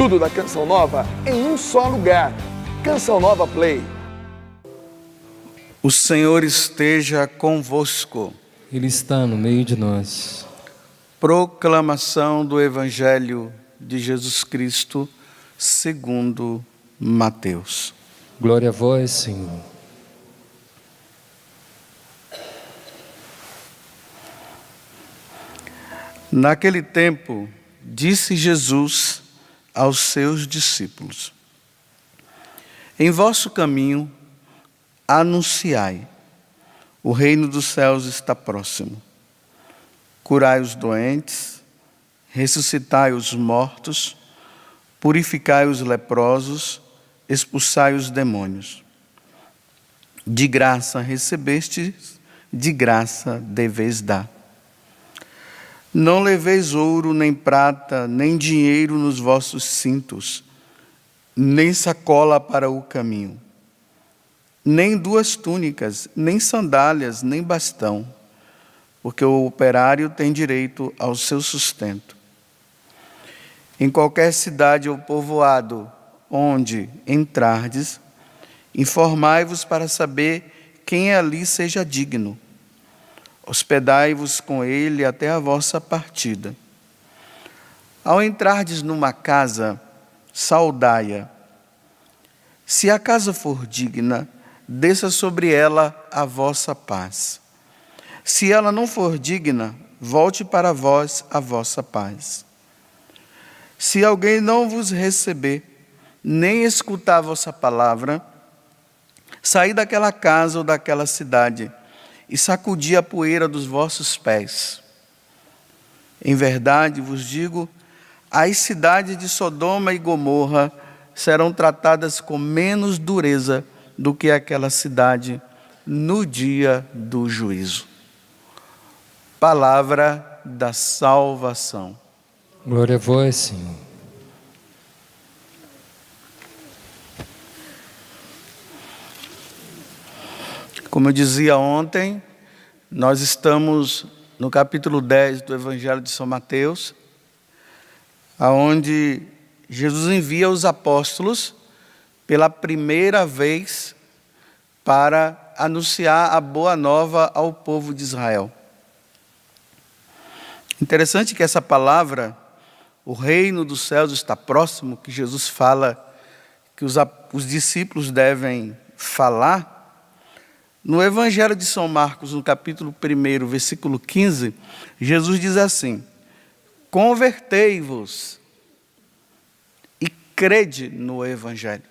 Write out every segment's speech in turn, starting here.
Tudo da Canção Nova em um só lugar. Canção Nova Play. O Senhor esteja convosco. Ele está no meio de nós. Proclamação do Evangelho de Jesus Cristo, segundo Mateus. Glória a vós, Senhor. Naquele tempo, disse Jesus aos seus discípulos. Em vosso caminho, anunciai: o reino dos céus está próximo. Curai os doentes, ressuscitai os mortos, purificai os leprosos, expulsai os demônios. De graça recebestes, de graça deveis dar. Não leveis ouro, nem prata, nem dinheiro nos vossos cintos, nem sacola para o caminho, nem duas túnicas, nem sandálias, nem bastão, porque o operário tem direito ao seu sustento. Em qualquer cidade ou povoado onde entrardes, informai-vos para saber quem ali seja digno hospedai-vos com ele até a vossa partida. Ao entrardes numa casa, saudai-a. Se a casa for digna, desça sobre ela a vossa paz. Se ela não for digna, volte para vós a vossa paz. Se alguém não vos receber, nem escutar a vossa palavra, saí daquela casa ou daquela cidade e sacudi a poeira dos vossos pés. Em verdade vos digo: as cidades de Sodoma e Gomorra serão tratadas com menos dureza do que aquela cidade no dia do juízo. Palavra da salvação. Glória a vós, Senhor. Como eu dizia ontem, nós estamos no capítulo 10 do Evangelho de São Mateus, aonde Jesus envia os apóstolos pela primeira vez para anunciar a boa nova ao povo de Israel. Interessante que essa palavra, o reino dos céus está próximo, que Jesus fala que os, os discípulos devem falar, no Evangelho de São Marcos, no capítulo 1, versículo 15, Jesus diz assim: Convertei-vos e crede no Evangelho,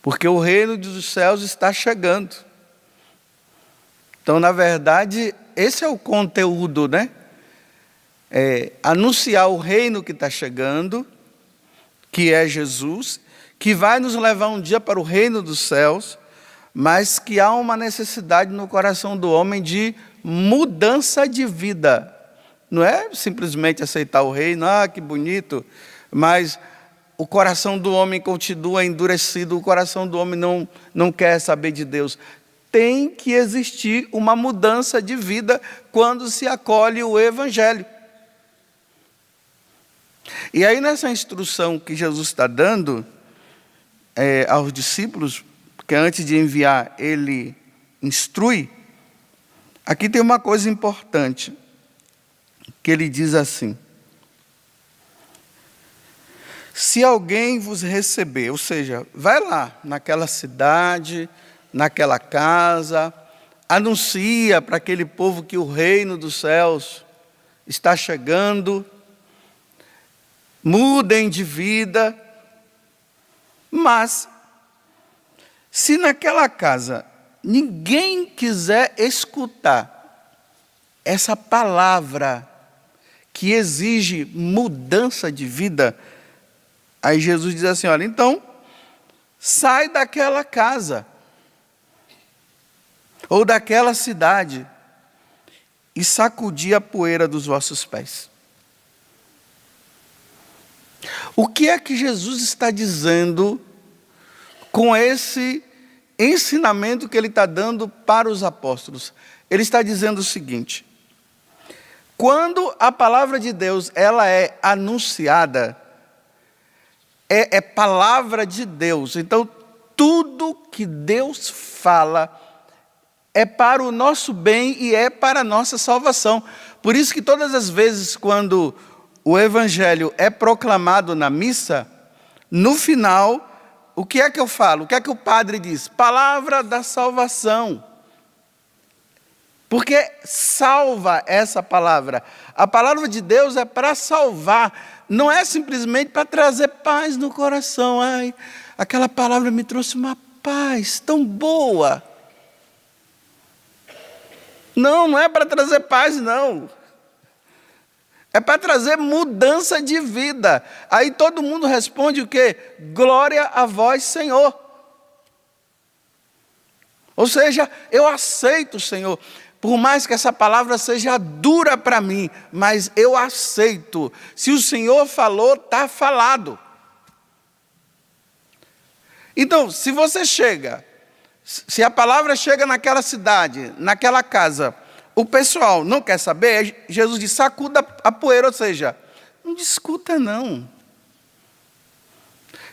porque o reino dos céus está chegando. Então, na verdade, esse é o conteúdo, né? É, anunciar o reino que está chegando, que é Jesus, que vai nos levar um dia para o reino dos céus mas que há uma necessidade no coração do homem de mudança de vida. Não é simplesmente aceitar o reino, ah, que bonito, mas o coração do homem continua endurecido, o coração do homem não, não quer saber de Deus. Tem que existir uma mudança de vida quando se acolhe o Evangelho. E aí, nessa instrução que Jesus está dando é, aos discípulos, porque antes de enviar ele instrui, aqui tem uma coisa importante, que ele diz assim: Se alguém vos receber, ou seja, vai lá naquela cidade, naquela casa, anuncia para aquele povo que o reino dos céus está chegando, mudem de vida, mas se naquela casa ninguém quiser escutar essa palavra que exige mudança de vida, aí Jesus diz assim: olha, então, sai daquela casa ou daquela cidade e sacudi a poeira dos vossos pés. O que é que Jesus está dizendo com esse ensinamento que ele está dando para os apóstolos. Ele está dizendo o seguinte: quando a palavra de Deus ela é anunciada, é, é palavra de Deus. Então tudo que Deus fala é para o nosso bem e é para a nossa salvação. Por isso que todas as vezes quando o evangelho é proclamado na missa, no final o que é que eu falo? O que é que o padre diz? Palavra da salvação. Porque salva essa palavra. A palavra de Deus é para salvar, não é simplesmente para trazer paz no coração. Ai, aquela palavra me trouxe uma paz tão boa. Não, não é para trazer paz, não. É para trazer mudança de vida. Aí todo mundo responde o quê? Glória a vós, Senhor. Ou seja, eu aceito, Senhor. Por mais que essa palavra seja dura para mim, mas eu aceito. Se o Senhor falou, está falado. Então, se você chega, se a palavra chega naquela cidade, naquela casa, o pessoal não quer saber, é Jesus diz: sacuda a poeira, ou seja, não discuta não.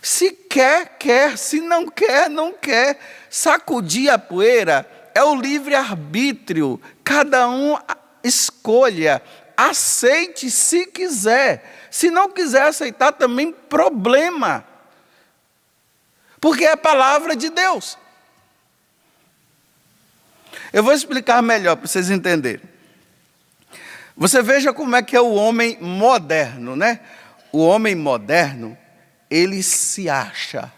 Se quer, quer, se não quer, não quer. Sacudir a poeira é o livre-arbítrio, cada um escolha, aceite se quiser. Se não quiser aceitar, também problema. Porque é a palavra de Deus. Eu vou explicar melhor para vocês entenderem. Você veja como é que é o homem moderno, né? O homem moderno, ele se acha.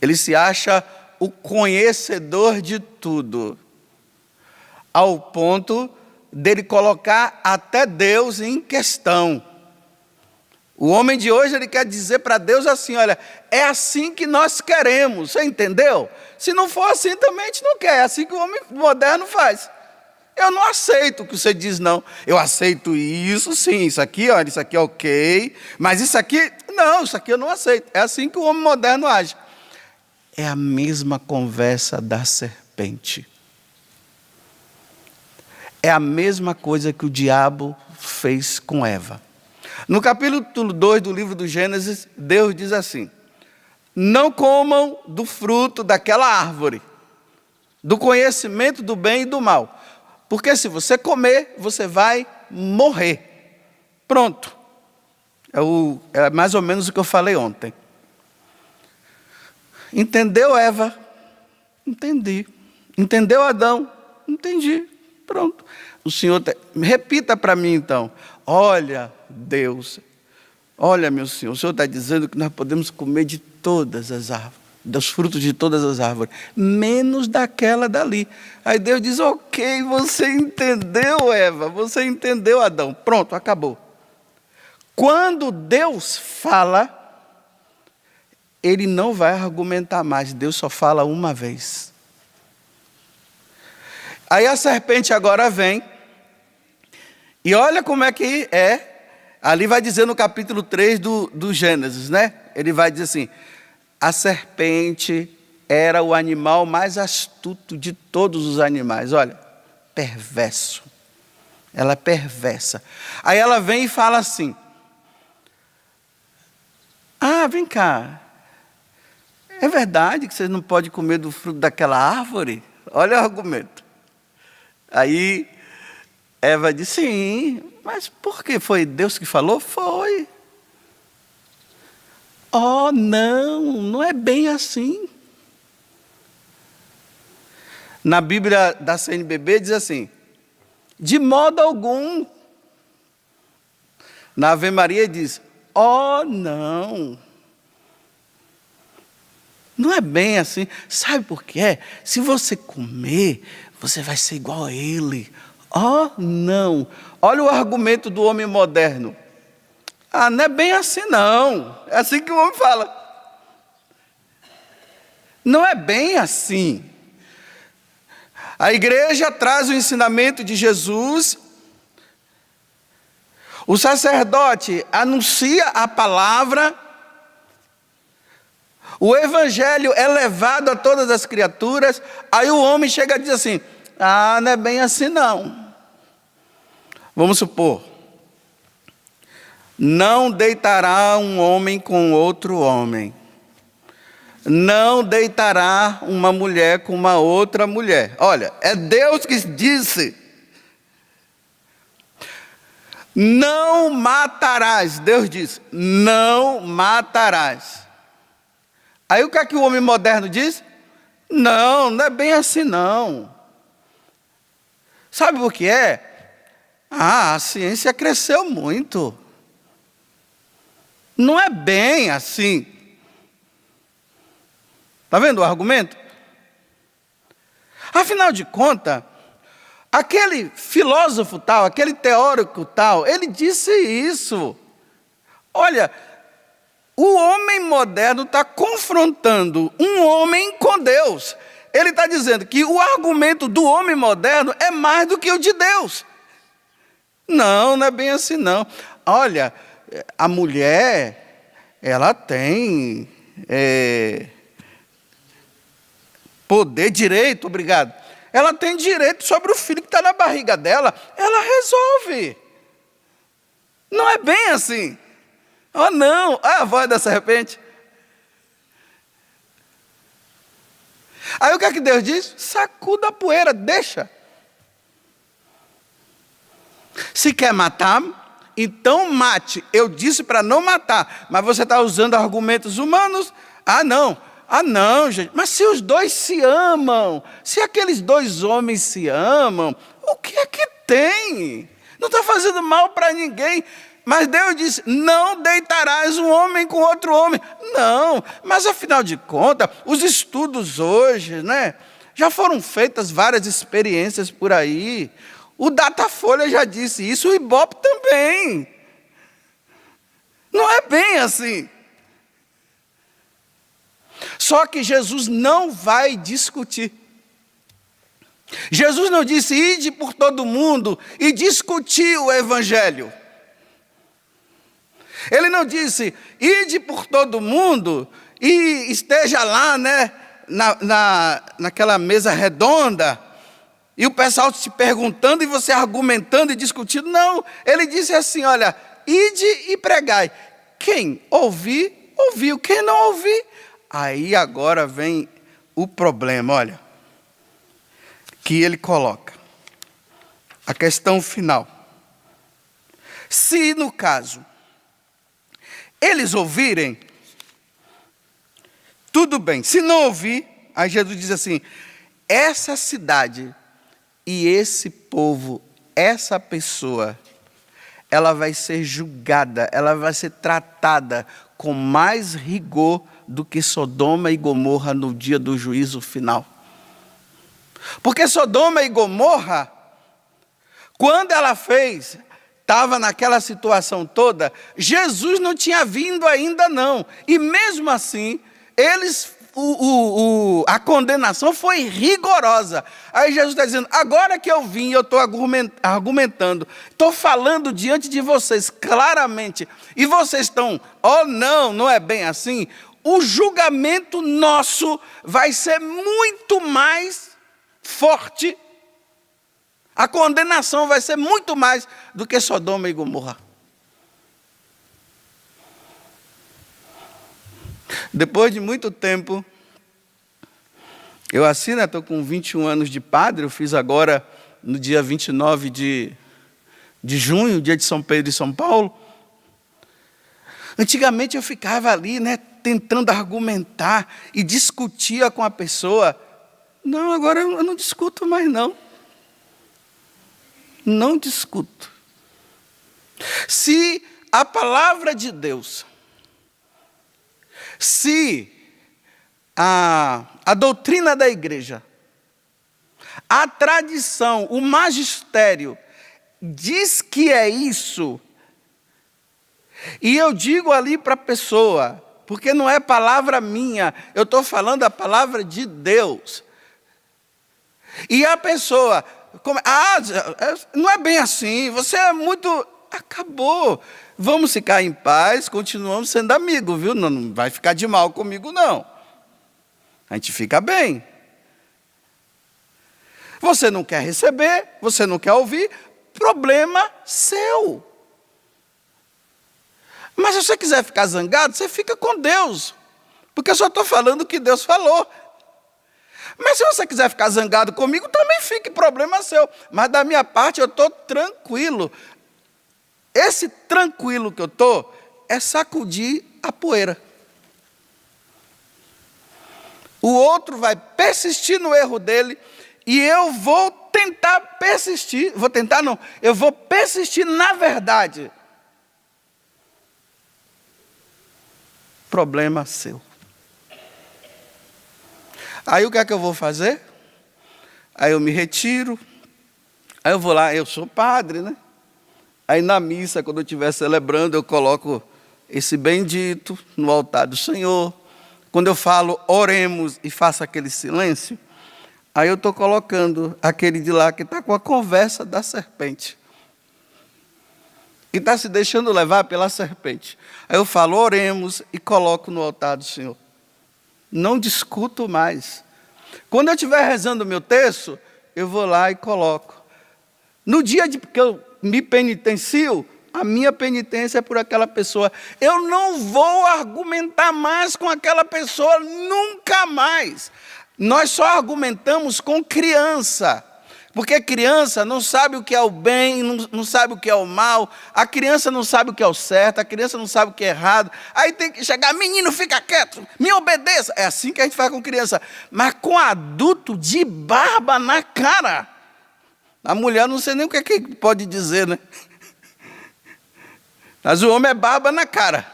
Ele se acha o conhecedor de tudo, ao ponto dele colocar até Deus em questão. O homem de hoje ele quer dizer para Deus assim, olha, é assim que nós queremos, você entendeu? Se não for assim também a gente não quer, é assim que o homem moderno faz. Eu não aceito o que você diz não. Eu aceito isso sim, isso aqui, olha, isso aqui é OK, mas isso aqui não, isso aqui eu não aceito. É assim que o homem moderno age. É a mesma conversa da serpente. É a mesma coisa que o diabo fez com Eva. No capítulo 2 do livro do Gênesis, Deus diz assim: Não comam do fruto daquela árvore, do conhecimento do bem e do mal, porque se você comer, você vai morrer. Pronto. É, o, é mais ou menos o que eu falei ontem. Entendeu Eva? Entendi. Entendeu Adão? Entendi. Pronto. O Senhor, te... repita para mim então. Olha, Deus, olha, meu Senhor, o Senhor está dizendo que nós podemos comer de todas as árvores, dos frutos de todas as árvores, menos daquela dali. Aí Deus diz: Ok, você entendeu, Eva, você entendeu, Adão. Pronto, acabou. Quando Deus fala, ele não vai argumentar mais, Deus só fala uma vez. Aí a serpente agora vem e olha como é que é. Ali vai dizer no capítulo 3 do, do Gênesis, né? Ele vai dizer assim: a serpente era o animal mais astuto de todos os animais. Olha, perverso. Ela é perversa. Aí ela vem e fala assim: Ah, vem cá. É verdade que vocês não podem comer do fruto daquela árvore? Olha o argumento. Aí Eva disse: Sim, mas por que foi Deus que falou? Foi. Oh, não, não é bem assim. Na Bíblia da CNBB diz assim: de modo algum. Na Ave Maria diz: oh, não. Não é bem assim. Sabe por quê? Se você comer, você vai ser igual a ele Ó oh, ah, não. Olha o argumento do homem moderno. Ah, não é bem assim, não. É assim que o homem fala. Não é bem assim. A igreja traz o ensinamento de Jesus. O sacerdote anuncia a palavra. O evangelho é levado a todas as criaturas. Aí o homem chega e diz assim: Ah, não é bem assim, não. Vamos supor, não deitará um homem com outro homem. Não deitará uma mulher com uma outra mulher. Olha, é Deus que disse. Não matarás. Deus diz: não matarás. Aí o que é que o homem moderno diz? Não, não é bem assim não. Sabe o que é? Ah, a ciência cresceu muito. Não é bem assim. Está vendo o argumento? Afinal de contas, aquele filósofo tal, aquele teórico tal, ele disse isso. Olha, o homem moderno está confrontando um homem com Deus. Ele está dizendo que o argumento do homem moderno é mais do que o de Deus. Não, não é bem assim, não. Olha, a mulher, ela tem é, poder, direito, obrigado. Ela tem direito sobre o filho que está na barriga dela. Ela resolve. Não é bem assim. Oh, não. Ah, a voz da serpente. Aí o que é que Deus diz? Sacuda a poeira, deixa. Se quer matar, então mate. Eu disse para não matar, mas você está usando argumentos humanos? Ah, não. Ah, não, gente. Mas se os dois se amam, se aqueles dois homens se amam, o que é que tem? Não está fazendo mal para ninguém. Mas Deus disse: não deitarás um homem com outro homem. Não, mas afinal de contas, os estudos hoje, né? Já foram feitas várias experiências por aí. O Datafolha já disse isso, o Ibope também. Não é bem assim. Só que Jesus não vai discutir. Jesus não disse ide por todo mundo e discutir o evangelho. Ele não disse ide por todo mundo e esteja lá, né, na, na, naquela mesa redonda e o pessoal se perguntando e você argumentando e discutindo. Não, ele disse assim: olha, ide e pregai. Quem ouvir, ouviu. Quem não ouvir. Aí agora vem o problema, olha, que ele coloca. A questão final. Se no caso eles ouvirem, tudo bem. Se não ouvir, aí Jesus diz assim: essa cidade e esse povo, essa pessoa, ela vai ser julgada, ela vai ser tratada com mais rigor do que Sodoma e Gomorra no dia do juízo final. Porque Sodoma e Gomorra, quando ela fez, estava naquela situação toda, Jesus não tinha vindo ainda não. E mesmo assim, eles o, o, a condenação foi rigorosa. Aí Jesus está dizendo: agora que eu vim, eu estou argumentando, estou falando diante de vocês claramente, e vocês estão, oh não, não é bem assim. O julgamento nosso vai ser muito mais forte, a condenação vai ser muito mais do que Sodoma e Gomorra. Depois de muito tempo, eu assino, estou com 21 anos de padre, eu fiz agora no dia 29 de, de junho, dia de São Pedro e São Paulo. Antigamente eu ficava ali, né, tentando argumentar e discutia com a pessoa. Não, agora eu não discuto mais não. Não discuto. Se a palavra de Deus se a, a doutrina da igreja, a tradição, o magistério diz que é isso, e eu digo ali para a pessoa, porque não é palavra minha, eu estou falando a palavra de Deus. E a pessoa, ah, é, não é bem assim, você é muito acabou. Vamos ficar em paz, continuamos sendo amigos, viu? Não, não vai ficar de mal comigo, não. A gente fica bem. Você não quer receber, você não quer ouvir, problema seu. Mas se você quiser ficar zangado, você fica com Deus. Porque eu só estou falando o que Deus falou. Mas se você quiser ficar zangado comigo, também fique, problema seu. Mas da minha parte, eu estou tranquilo. Esse tranquilo que eu estou é sacudir a poeira. O outro vai persistir no erro dele e eu vou tentar persistir, vou tentar não, eu vou persistir na verdade. Problema seu. Aí o que é que eu vou fazer? Aí eu me retiro. Aí eu vou lá, eu sou padre, né? Aí na missa, quando eu estiver celebrando, eu coloco esse bendito no altar do Senhor. Quando eu falo oremos e faço aquele silêncio, aí eu estou colocando aquele de lá que está com a conversa da serpente, que está se deixando levar pela serpente. Aí eu falo oremos e coloco no altar do Senhor. Não discuto mais. Quando eu estiver rezando o meu texto, eu vou lá e coloco. No dia de, que eu me penitencio, a minha penitência é por aquela pessoa. Eu não vou argumentar mais com aquela pessoa, nunca mais. Nós só argumentamos com criança. Porque criança não sabe o que é o bem, não, não, sabe o que é o mal, a criança não sabe o que é o certo, a criança não sabe o que é errado. Aí tem que chegar, menino, fica quieto, me obedeça. É assim que a gente faz com criança. Mas com adulto de barba na cara. A mulher não sei nem o que, é que pode dizer, né? Mas o homem é barba na cara.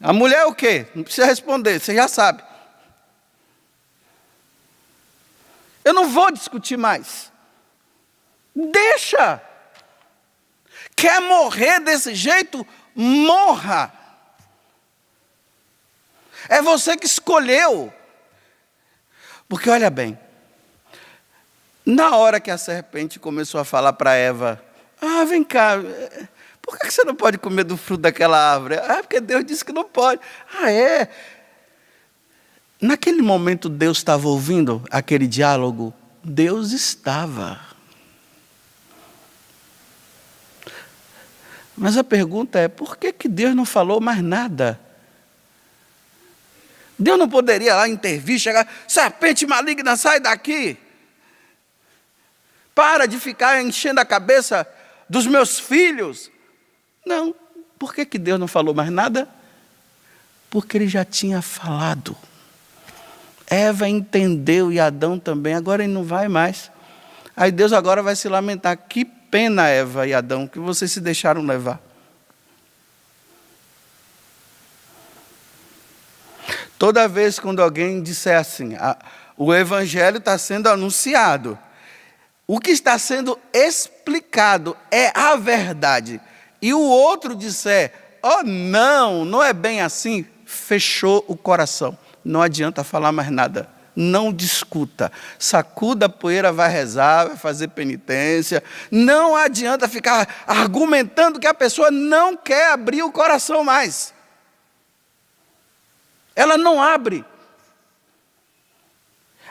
A mulher é o quê? Não precisa responder, você já sabe. Eu não vou discutir mais. Deixa. Quer morrer desse jeito? Morra. É você que escolheu. Porque olha bem, na hora que a serpente começou a falar para Eva: Ah, vem cá, eh, por que você não pode comer do fruto daquela árvore? Ah, porque Deus disse que não pode. Ah, é? Naquele momento, Deus estava ouvindo aquele diálogo? Deus estava. Mas a pergunta é: por que, que Deus não falou mais nada? Deus não poderia lá intervir, chegar, serpente maligna, sai daqui. Para de ficar enchendo a cabeça dos meus filhos. Não. Por que, que Deus não falou mais nada? Porque ele já tinha falado. Eva entendeu e Adão também, agora ele não vai mais. Aí Deus agora vai se lamentar. Que pena, Eva e Adão, que vocês se deixaram levar. Toda vez quando alguém disser assim, a, ah, o evangelho está sendo anunciado, o que está sendo explicado é a verdade. E o outro disser, oh não, não é bem assim, fechou o coração. Não adianta falar mais nada. Não discuta. Sacuda a poeira, vai rezar, vai fazer penitência. Não adianta ficar argumentando que a pessoa não quer abrir o coração mais. Ela não abre.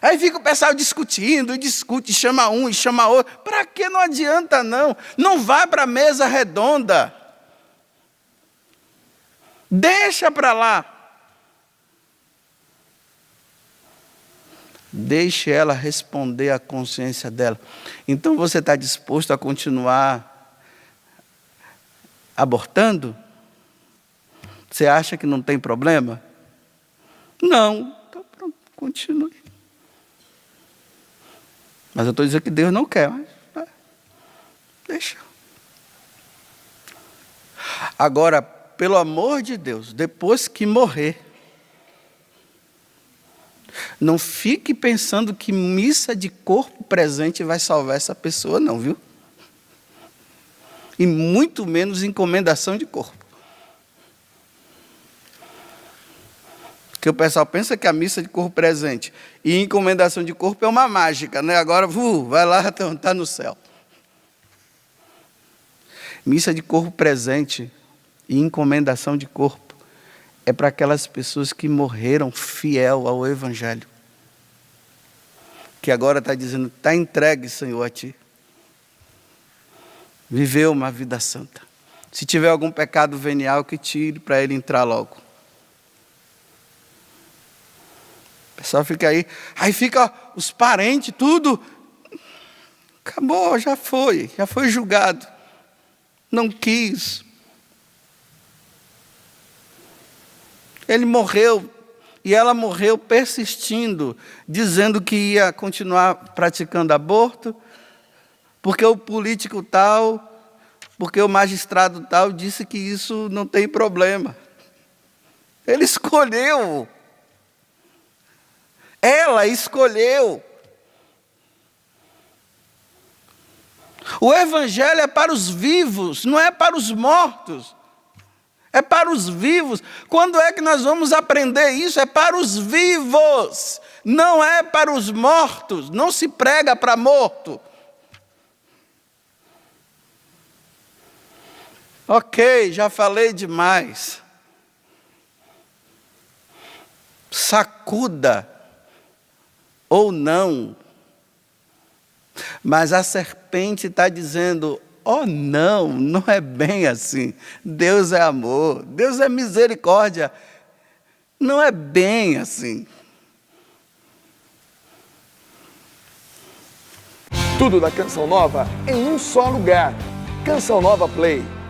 Aí fica o pessoal discutindo, discute, chama um e chama outro. Para que não adianta, não? Não vá para a mesa redonda. Deixa para lá. Deixe ela responder a consciência dela. Então você está disposto a continuar abortando? Você acha que não tem problema? Não. Então pronto, continue. Mas eu estou dizendo que Deus não quer, mas né? deixa. Agora, pelo amor de Deus, depois que morrer, não fique pensando que missa de corpo presente vai salvar essa pessoa, não, viu? E muito menos encomendação de corpo. que o pessoal pensa que a missa de corpo presente e encomendação de corpo é uma mágica, né? Agora, uh, vai lá, está tá no céu. Missa de corpo presente e encomendação de corpo é para aquelas pessoas que morreram fiel ao Evangelho, que agora está dizendo: está entregue, Senhor, a ti. Viveu uma vida santa. Se tiver algum pecado venial, que tire para ele entrar logo. pessoal fica aí, aí fica os parentes, tudo. Acabou, já foi, já foi julgado. Não quis. Ele morreu e ela morreu persistindo, dizendo que ia continuar praticando aborto, porque o político tal, porque o magistrado tal disse que isso não tem problema. Ele escolheu ela escolheu. O Evangelho é para os vivos, não é para os mortos. É para os vivos. Quando é que nós vamos aprender isso? É para os vivos, não é para os mortos. Não se prega para morto. Ok, já falei demais. Sacuda ou não. Mas a serpente está dizendo: oh, não, não é bem assim. Deus é amor, Deus é misericórdia. Não é bem assim. Tudo da Canção Nova em um só lugar. Canção Nova Play.